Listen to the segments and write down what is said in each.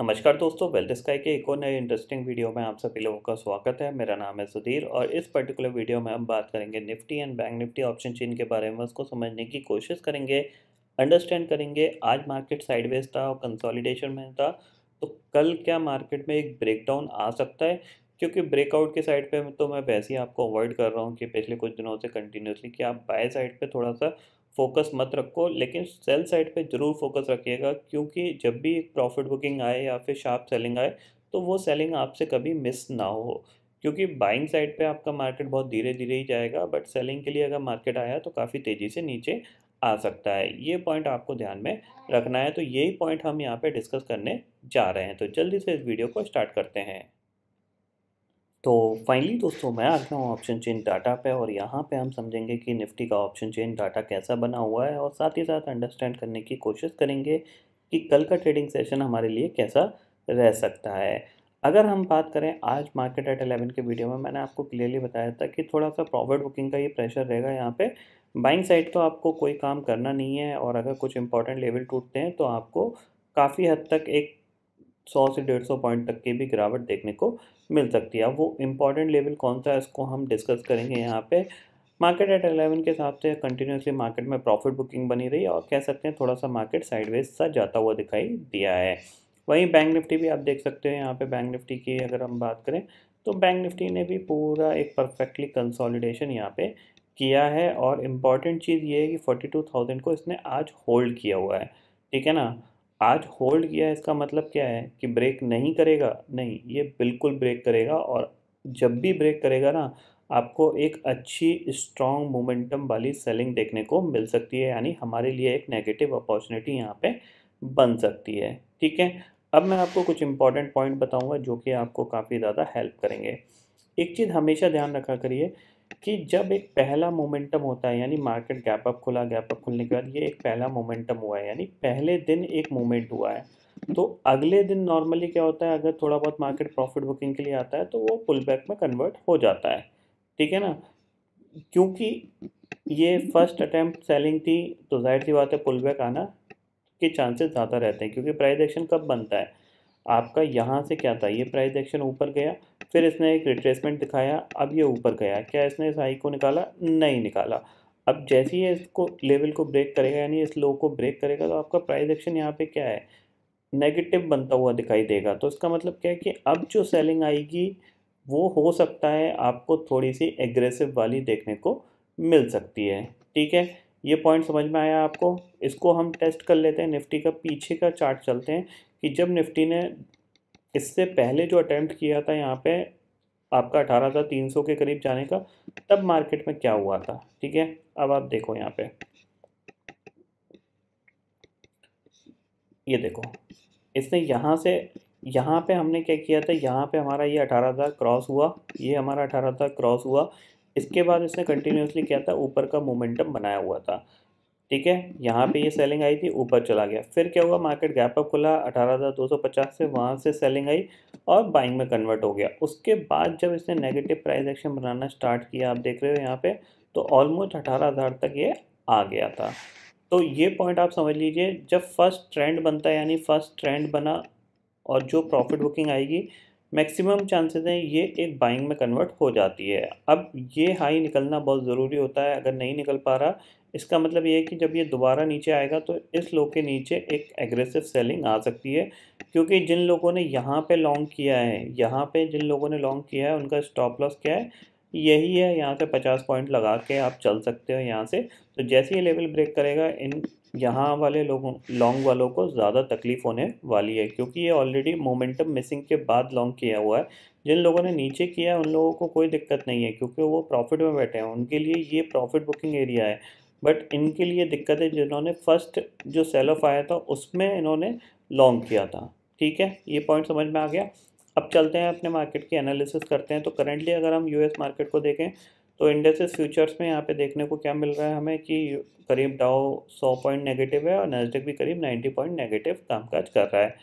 नमस्कार दोस्तों wealth sky के एक और नए इंटरेस्टिंग वीडियो में आप सभी लोगों का स्वागत है मेरा नाम है सुधीर और इस पर्टिकुलर वीडियो में हम बात करेंगे Nifty and bank Nifty option chain के बारे में उसको समझने की कोशिश करेंगे अंडरस्टैंड करेंगे आज मार्केट साइडवेज था और कंसोलिडेशन में था तो कल क्या मार्केट में एक ब्रेकडाउन आ सकता है क्योंकि ब्रेकआउट के साइड पर तो मैं वैसे ही आपको अवॉइड कर रहा हूँ कि पिछले कुछ दिनों से कंटिन्यूसली कि आप बाय साइड पर थोड़ा सा फोकस मत रखो लेकिन सेल साइड पे ज़रूर फोकस रखिएगा क्योंकि जब भी एक प्रॉफिट बुकिंग आए या फिर शार्प सेलिंग आए तो वो सेलिंग आपसे कभी मिस ना हो क्योंकि बाइंग साइड पे आपका मार्केट बहुत धीरे धीरे ही जाएगा बट सेलिंग के लिए अगर मार्केट आया तो काफ़ी तेज़ी से नीचे आ सकता है ये पॉइंट आपको ध्यान में रखना है तो यही पॉइंट हम यहाँ पे डिस्कस करने जा रहे हैं तो जल्दी से इस वीडियो को स्टार्ट करते हैं तो फाइनली दोस्तों मैं आ गया हूँ ऑप्शन चेन डाटा पे और यहाँ पे हम समझेंगे कि निफ्टी का ऑप्शन चेन डाटा कैसा बना हुआ है और साथ ही साथ अंडरस्टैंड करने की कोशिश करेंगे कि कल का ट्रेडिंग सेशन हमारे लिए कैसा रह सकता है अगर हम बात करें आज मार्केट एट एलेवन के वीडियो में मैंने आपको क्लियरली बताया था कि थोड़ा सा प्रॉफिट बुकिंग का ये प्रेशर रहेगा यहाँ पे बाइंग साइड तो आपको कोई काम करना नहीं है और अगर कुछ इंपॉर्टेंट लेवल टूटते हैं तो आपको काफ़ी हद तक एक सौ से डेढ़ सौ पॉइंट तक की भी गिरावट देखने को मिल सकती है अब वो इम्पॉर्टेंट लेवल कौन सा है इसको हम डिस्कस करेंगे यहाँ पे मार्केट एट एलेवन के हिसाब से कंटिन्यूसली मार्केट में प्रॉफिट बुकिंग बनी रही और कह सकते हैं थोड़ा सा मार्केट साइडवेज सा जाता हुआ दिखाई दिया है वहीं बैंक निफ्टी भी आप देख सकते हो यहाँ पे बैंक निफ्टी की अगर हम बात करें तो बैंक निफ्टी ने भी पूरा एक परफेक्टली कंसोलिडेशन यहाँ पे किया है और इम्पॉर्टेंट चीज़ ये है कि फोर्टी टू थाउजेंड को इसने आज होल्ड किया हुआ है ठीक है ना आज होल्ड किया है इसका मतलब क्या है कि ब्रेक नहीं करेगा नहीं ये बिल्कुल ब्रेक करेगा और जब भी ब्रेक करेगा ना आपको एक अच्छी स्ट्रॉन्ग मोमेंटम वाली सेलिंग देखने को मिल सकती है यानी हमारे लिए एक नेगेटिव अपॉर्चुनिटी यहाँ पे बन सकती है ठीक है अब मैं आपको कुछ इंपॉर्टेंट पॉइंट बताऊँगा जो कि आपको काफ़ी ज़्यादा हेल्प करेंगे एक चीज़ हमेशा ध्यान रखा करिए कि जब एक पहला मोमेंटम होता है यानी मार्केट गैप अप खुला गैप अप खुलने के बाद ये एक पहला मोमेंटम हुआ है यानी पहले दिन एक मोमेंट हुआ है तो अगले दिन नॉर्मली क्या होता है अगर थोड़ा बहुत मार्केट प्रॉफिट बुकिंग के लिए आता है तो वो पुल बैक में कन्वर्ट हो जाता है ठीक है ना क्योंकि ये फर्स्ट अटैम्प्ट सेलिंग थी तो जाहिर सी बात है पुल बैक आना के चांसेस ज़्यादा रहते हैं क्योंकि प्राइस एक्शन कब बनता है आपका यहाँ से क्या था ये प्राइस एक्शन ऊपर गया फिर इसने एक रिट्रेसमेंट दिखाया अब ये ऊपर गया क्या इसने इस हाई को निकाला नहीं निकाला अब जैसे ही इसको लेवल को ब्रेक करेगा यानी इस लो को ब्रेक करेगा तो आपका प्राइस एक्शन यहाँ पे क्या है नेगेटिव बनता हुआ दिखाई देगा तो इसका मतलब क्या है कि अब जो सेलिंग आएगी वो हो सकता है आपको थोड़ी सी एग्रेसिव वाली देखने को मिल सकती है ठीक है ये पॉइंट समझ में आया आपको इसको हम टेस्ट कर लेते हैं निफ्टी का पीछे का चार्ट चलते हैं कि जब निफ्टी ने इससे पहले जो अटैम्प्ट किया था यहाँ पे आपका अठारह हज़ार तीन सौ के करीब जाने का तब मार्केट में क्या हुआ था ठीक है अब आप देखो यहाँ पे ये देखो इसने यहाँ से यहाँ पे हमने क्या किया था यहाँ पे हमारा ये अठारह हज़ार क्रॉस हुआ ये हमारा अठारह हज़ार क्रॉस हुआ इसके बाद इसने कंटिन्यूसली क्या था ऊपर का मोमेंटम बनाया हुआ था ठीक है यहाँ पे ये सेलिंग हम्म। आई थी ऊपर चला गया फिर क्या हुआ मार्केट गैप अप खुला पचास से वहाँ से सेलिंग आई और बाइंग में कन्वर्ट हो गया उसके बाद जब इसने नेगेटिव प्राइस एक्शन बनाना स्टार्ट किया आप देख रहे हो यहाँ पे तो ऑलमोस्ट हज़ार तक ये आ गया था तो ये पॉइंट आप समझ लीजिए जब फर्स्ट ट्रेंड बनता है यानी फर्स्ट ट्रेंड बना और जो प्रॉफिट बुकिंग आएगी मैक्सिमम चांसेस हैं ये एक बाइंग में कन्वर्ट हो जाती है अब ये हाई निकलना बहुत ज़रूरी होता है अगर नहीं निकल पा रहा इसका मतलब ये है कि जब ये दोबारा नीचे आएगा तो इस लो के नीचे एक एग्रेसिव सेलिंग आ सकती है क्योंकि जिन लोगों ने यहाँ पे लॉन्ग किया है यहाँ पे जिन लोगों ने लॉन्ग किया है उनका स्टॉप लॉस क्या है यही है यहाँ से पचास पॉइंट लगा के आप चल सकते हो यहाँ से तो जैसे ये लेवल ब्रेक करेगा इन यहाँ वाले लोगों लॉन्ग वालों को ज़्यादा तकलीफ़ होने वाली है क्योंकि ये ऑलरेडी मोमेंटम मिसिंग के बाद लॉन्ग किया हुआ है जिन लोगों ने नीचे किया है उन लोगों को कोई दिक्कत नहीं है क्योंकि वो प्रॉफिट में बैठे हैं उनके लिए ये प्रॉफिट बुकिंग एरिया है बट इनके लिए दिक्कत है जिन्होंने फर्स्ट जो सेल ऑफ आया था उसमें इन्होंने लॉन्ग किया था ठीक है ये पॉइंट समझ में आ गया अब चलते हैं अपने मार्केट की एनालिसिस करते हैं तो करेंटली अगर हम यूएस मार्केट को देखें तो इंडेसिस फ्यूचर्स में यहाँ पे देखने को क्या मिल रहा है हमें कि करीब डाओ सौ पॉइंट नेगेटिव है और नेस्डेक भी करीब नाइन्टी पॉइंट नेगेटिव कामकाज कर रहा है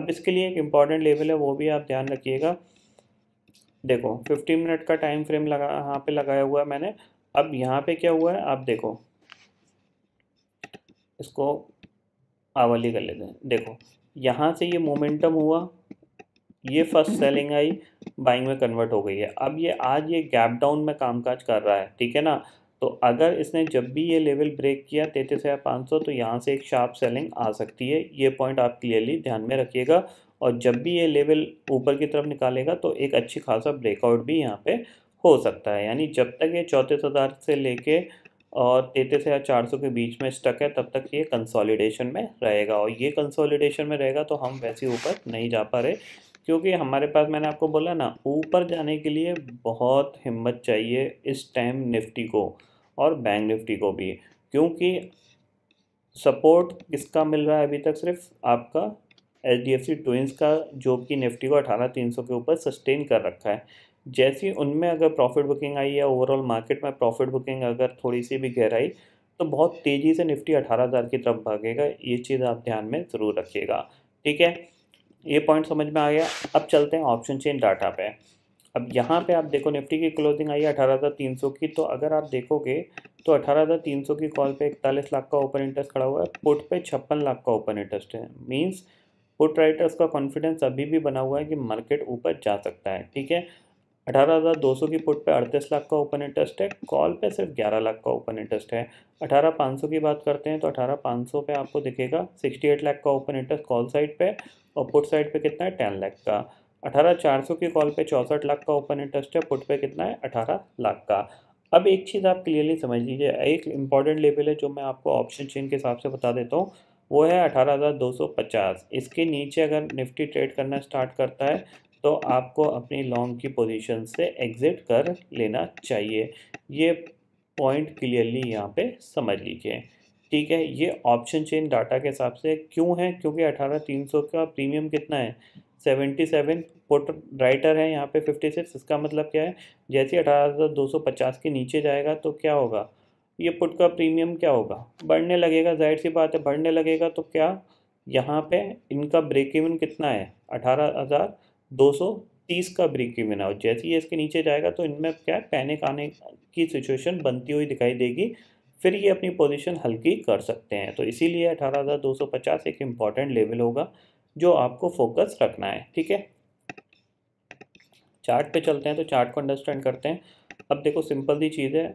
अब इसके लिए एक इम्पॉर्टेंट लेवल है वो भी आप ध्यान रखिएगा देखो फिफ्टी मिनट का टाइम फ्रेम लगा यहाँ पे लगाया हुआ है मैंने अब यहाँ पे क्या हुआ है आप देखो इसको आवली कर लेते हैं देखो यहाँ से ये मोमेंटम हुआ ये फर्स्ट सेलिंग आई बाइंग में कन्वर्ट हो गई है अब ये आज ये गैप डाउन में कामकाज कर रहा है ठीक है ना तो अगर इसने जब भी ये लेवल ब्रेक किया तैतीस हज़ार पाँच सौ तो यहाँ से एक शार्प सेलिंग आ सकती है ये पॉइंट आप क्लियरली ध्यान में रखिएगा और जब भी ये लेवल ऊपर की तरफ निकालेगा तो एक अच्छी खासा ब्रेकआउट भी यहाँ पर हो सकता है यानी जब तक ये चौंतीस हज़ार से लेके और तैंतीस हज़ार चार सौ के बीच में स्टक है तब तक ये कंसोलिडेशन में रहेगा और ये कंसोलिडेशन में रहेगा तो हम वैसे ऊपर नहीं जा पा रहे क्योंकि हमारे पास मैंने आपको बोला ना ऊपर जाने के लिए बहुत हिम्मत चाहिए इस टाइम निफ्टी को और बैंक निफ्टी को भी क्योंकि सपोर्ट किसका मिल रहा है अभी तक सिर्फ आपका H D F C twins का जो कि निफ्टी को अठारह तीन सौ के ऊपर सस्टेन कर रखा है जैसी उनमें अगर प्रॉफिट बुकिंग आई या ओवरऑल मार्केट में प्रॉफिट बुकिंग अगर थोड़ी सी भी गहराई तो बहुत तेज़ी से निफ्टी अठारह हज़ार की तरफ भागेगा ये चीज़ आप ध्यान में ज़रूर रखिएगा ठीक है ये पॉइंट समझ में आ गया अब चलते हैं ऑप्शन चेन डाटा पे अब यहाँ पे आप देखो निफ्टी की क्लोजिंग आई है अठारह हज़ार तीन सौ की तो अगर आप देखोगे तो अठारह हज़ार तीन सौ की कॉल पे इकतालीस लाख का ओपन इंटरेस्ट खड़ा हुआ है पुट पे छप्पन लाख का ओपन इंटरेस्ट है मीन्स पुट राइटर्स का कॉन्फिडेंस अभी भी बना हुआ है कि मार्केट ऊपर जा सकता है ठीक है अठारह हज़ार दो सौ की पुट पे अड़तीस लाख का ओपन इंटरेस्ट है कॉल पे सिर्फ ग्यारह लाख का ओपन इंटरेस्ट है अठारह पाँच सौ की बात करते हैं तो अठारह पाँच सौ पे आपको दिखेगा सिक्सटी एट लाख का ओपन इंटरेस्ट कॉल साइड पे और पुट साइड पे कितना है टेन लाख का अठारह चार सौ की कॉल पे चौंसठ लाख का ओपन इंटरेस्ट है पुट पे कितना है अठारह लाख का अब एक चीज़ आप क्लियरली समझ लीजिए एक इंपॉर्टेंट लेवल है जो मैं आपको ऑप्शन चेन के हिसाब से बता देता हूँ वो है अठारह हज़ार दो सौ पचास इसके नीचे अगर निफ्टी ट्रेड करना स्टार्ट करता है तो आपको अपनी लॉन्ग की पोजीशन से एग्ज़िट कर लेना चाहिए ये पॉइंट क्लियरली यहाँ पे समझ लीजिए ठीक है ये ऑप्शन चेन डाटा के हिसाब से क्यों है क्योंकि अठारह तीन सौ का प्रीमियम कितना है सेवेंटी सेवन पोट राइटर है यहाँ पे फिफ्टी सिक्स इसका मतलब क्या है जैसे अठारह हज़ार दो सौ पचास के नीचे जाएगा तो क्या होगा ये पुट का प्रीमियम क्या होगा बढ़ने लगेगा जाहिर सी बात है बढ़ने लगेगा तो क्या यहाँ पे इनका ब्रेक इवन कितना है अठारह हज़ार दो सौ तीस का ब्रेक इवन है और जैसे ही इसके नीचे जाएगा तो इनमें क्या पैनिक आने की सिचुएशन बनती हुई दिखाई देगी फिर ये अपनी पोजीशन हल्की कर सकते हैं तो इसीलिए अठारह हज़ार दो सौ पचास एक इम्पॉर्टेंट लेवल होगा जो आपको फोकस रखना है ठीक है चार्ट पे चलते हैं तो चार्ट को अंडरस्टैंड करते हैं अब देखो सिंपल सी चीज़ है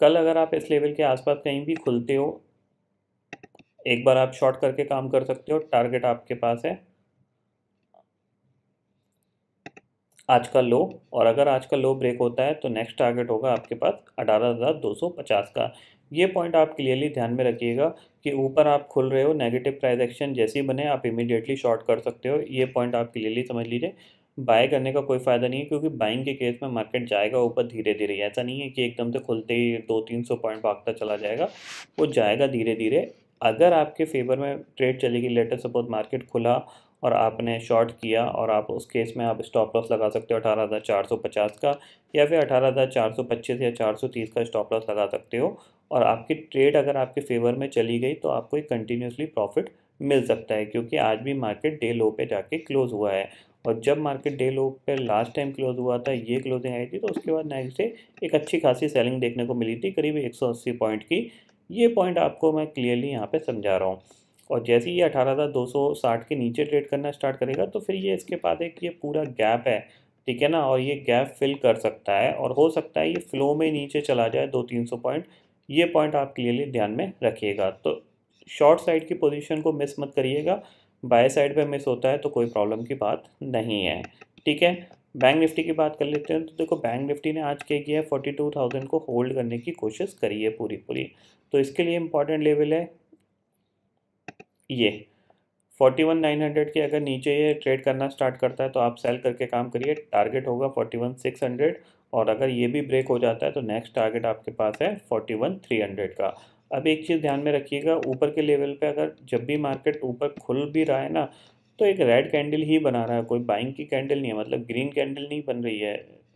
कल अगर आप इस लेवल के आसपास कहीं भी खुलते हो एक बार आप शॉर्ट करके काम कर सकते हो टारगेट आपके पास है आज का लो और अगर आज का लो ब्रेक होता है तो नेक्स्ट टारगेट होगा आपके पास अठारह हज़ार दो सौ पचास का ये पॉइंट आप क्लियरली ध्यान में रखिएगा कि ऊपर आप खुल रहे हो नेगेटिव प्राइस एक्शन जैसे ही बने आप इमीडिएटली शॉर्ट कर सकते हो ये पॉइंट आप क्लियरली समझ लीजिए बाय करने का कोई फ़ायदा नहीं है क्योंकि बाइंग के केस में मार्केट जाएगा ऊपर धीरे धीरे ऐसा नहीं है कि एकदम से खुलते ही दो तीन सौ पॉइंट भागता चला जाएगा वो जाएगा धीरे धीरे अगर आपके फेवर में ट्रेड चलेगी लेटर सपोज मार्केट खुला और आपने शॉर्ट किया और आप उस केस में आप स्टॉप लॉस लगा सकते हो अठारह हज़ार चार सौ पचास का या फिर अठारह हज़ार चार सौ पच्चीस या चार सौ तीस का स्टॉप लॉस लगा सकते हो और आपकी ट्रेड अगर आपके फेवर में चली गई तो आपको एक कंटिन्यूसली प्रॉफिट मिल सकता है क्योंकि आज भी मार्केट डे लो पे जाके क्लोज़ हुआ है और जब मार्केट डे लो पे लास्ट टाइम क्लोज हुआ था ये क्लोजिंग आई थी तो उसके बाद नेक्स्ट डे एक अच्छी खासी सेलिंग देखने को मिली थी करीब अस्सी पॉइंट की ये पॉइंट आपको मैं क्लियरली यहाँ पे समझा रहा हूँ और जैसे ही ये अठारह हज़ार दो सौ साठ के नीचे ट्रेड करना स्टार्ट करेगा तो फिर ये इसके पास एक ये पूरा गैप है ठीक है ना और ये गैप फिल कर सकता है और हो सकता है ये फ्लो में नीचे चला जाए दो तीन सौ पॉइंट ये पॉइंट आप क्लियरली ध्यान में रखिएगा तो शॉर्ट साइड की पोजीशन को मिस मत करिएगा बाय साइड पे मिस होता है तो कोई प्रॉब्लम की बात नहीं है ठीक है बैंक निफ्टी की बात कर लेते हैं तो देखो बैंक निफ्टी ने आज क्या किया है फोर्टी टू थाउजेंड को होल्ड करने की कोशिश करी है पूरी पूरी तो इसके लिए इंपॉर्टेंट लेवल है ये फोर्टी वन नाइन हंड्रेड के अगर नीचे ये ट्रेड करना स्टार्ट करता है तो आप सेल करके काम करिए टारगेट होगा फोर्टी वन सिक्स हंड्रेड और अगर ये भी ब्रेक हो जाता है तो नेक्स्ट टारगेट आपके पास है फोर्टी वन थ्री हंड्रेड का अब एक चीज़ ध्यान में रखिएगा ऊपर के लेवल पे अगर जब भी मार्केट ऊपर खुल भी रहा है ना तो एक रेड कैंडल ही बना रहा है कोई बाइंग की कैंडल नहीं है मतलब ग्रीन कैंडल नहीं बन रही है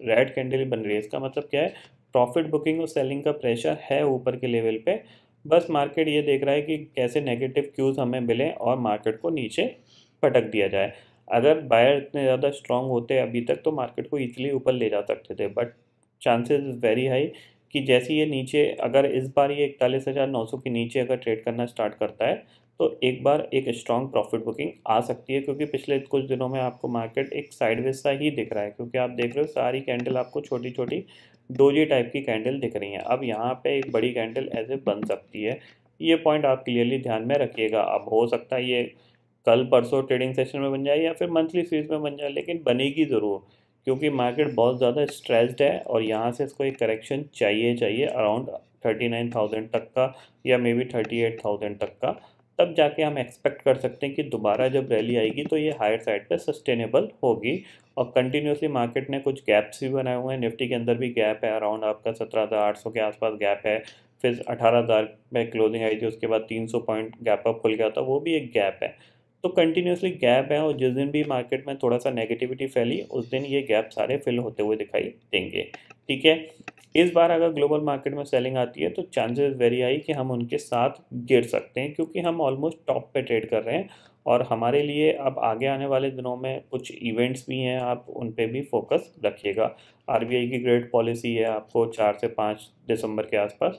रेड कैंडल ही बन रही है इसका मतलब क्या है प्रॉफिट बुकिंग और सेलिंग का प्रेशर है ऊपर के लेवल पर बस मार्केट ये देख रहा है कि कैसे नेगेटिव क्यूज़ हमें मिलें और मार्केट को नीचे पटक दिया जाए अगर बायर इतने ज़्यादा स्ट्रांग होते अभी तक तो मार्केट को ईजिली ऊपर ले जा सकते थे but chances is very high कि जैसे ये नीचे अगर इस बार ये इकतालीस हज़ार नौ सौ के नीचे अगर ट्रेड करना स्टार्ट करता है तो एक बार एक स्ट्रॉन्ग प्रॉफिट बुकिंग आ सकती है क्योंकि पिछले कुछ दिनों में आपको मार्केट एक साइडवेज सा ही दिख रहा है क्योंकि आप देख रहे हो सारी कैंडल आपको छोटी छोटी डोजी टाइप की कैंडल दिख रही हैं अब यहाँ पर एक बड़ी कैंडल ऐसे बन सकती है ये पॉइंट आप क्लियरली ध्यान में रखिएगा अब हो सकता है ये कल परसों ट्रेडिंग सेशन में बन जाए या फिर मंथली सीरीज में बन जाए लेकिन बनेगी ज़रूर क्योंकि मार्केट बहुत ज़्यादा स्ट्रेस्ड है और यहाँ से इसको एक करेक्शन चाहिए चाहिए अराउंड थर्टी नाइन थाउजेंड तक का या maybe thirty eight thousand तक का तब जाके हम एक्सपेक्ट कर सकते हैं कि दोबारा जब रैली आएगी तो ये हायर साइड पे सस्टेनेबल होगी और कंटिन्यूसली मार्केट ने कुछ गैप्स भी बनाए हुए हैं निफ्टी के अंदर भी गैप है अराउंड आपका सत्रह हज़ार आठ सौ के आसपास गैप है फिर अठारह हज़ार में क्लोजिंग आई थी उसके बाद तीन सौ पॉइंट गैप अप खुल गया था वो भी एक गैप है तो कंटिन्यूसली गैप है और जिस दिन भी मार्केट में थोड़ा सा नेगेटिविटी फैली उस दिन ये गैप सारे फिल होते हुए दिखाई देंगे ठीक है इस बार अगर ग्लोबल मार्केट में सेलिंग आती है तो चांसेस वेरी आई कि हम उनके साथ गिर सकते हैं क्योंकि हम ऑलमोस्ट टॉप पे ट्रेड कर रहे हैं और हमारे लिए अब आगे आने वाले दिनों में कुछ इवेंट्स भी हैं आप उन पर भी फोकस रखिएगा आर की ग्रेड पॉलिसी है आपको चार से पाँच दिसंबर के आसपास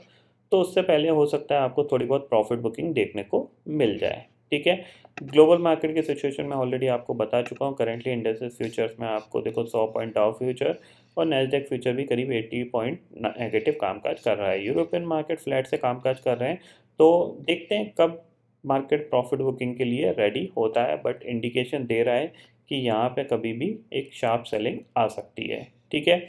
तो उससे पहले हो सकता है आपको थोड़ी बहुत प्रॉफिट बुकिंग देखने को मिल जाए ठीक है ग्लोबल मार्केट के सिचुएशन में ऑलरेडी आपको बता चुका हूँ करेंटली इंडस्ट्रीज फ्यूचर्स में आपको देखो सौ पॉइंट डाउ फ्यूचर और नेस्डेक फ्यूचर भी करीब एट्टी पॉइंट नेगेटिव कामकाज कर रहा है यूरोपियन मार्केट फ्लैट से कामकाज कर रहे हैं तो देखते हैं कब मार्केट प्रॉफिट बुकिंग के लिए रेडी होता है बट इंडिकेशन दे रहा है कि यहाँ पे कभी भी एक शार्प सेलिंग आ सकती है ठीक है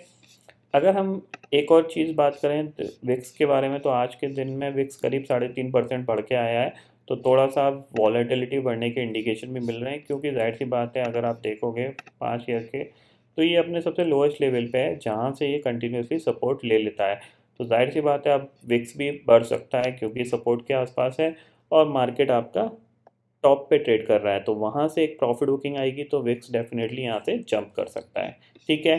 अगर हम एक और चीज़ बात करें तो विक्स के बारे में तो आज के दिन में विक्स करीब साढ़े तीन परसेंट बढ़ के आया है तो थोड़ा सा वॉलेटिलिटी बढ़ने के इंडिकेशन भी मिल रहे हैं क्योंकि जाहिर सी बात है अगर आप देखोगे पाँच ईयर के तो ये अपने सबसे लोएस्ट लेवल पे है जहाँ से ये कंटिन्यूसली सपोर्ट ले लेता है तो जाहिर सी बात है आप विक्स भी बढ़ सकता है क्योंकि सपोर्ट के आसपास है और मार्केट आपका टॉप पे ट्रेड कर रहा है तो वहाँ से एक प्रॉफिट बुकिंग आएगी तो विक्स डेफिनेटली यहाँ से जंप कर सकता है ठीक है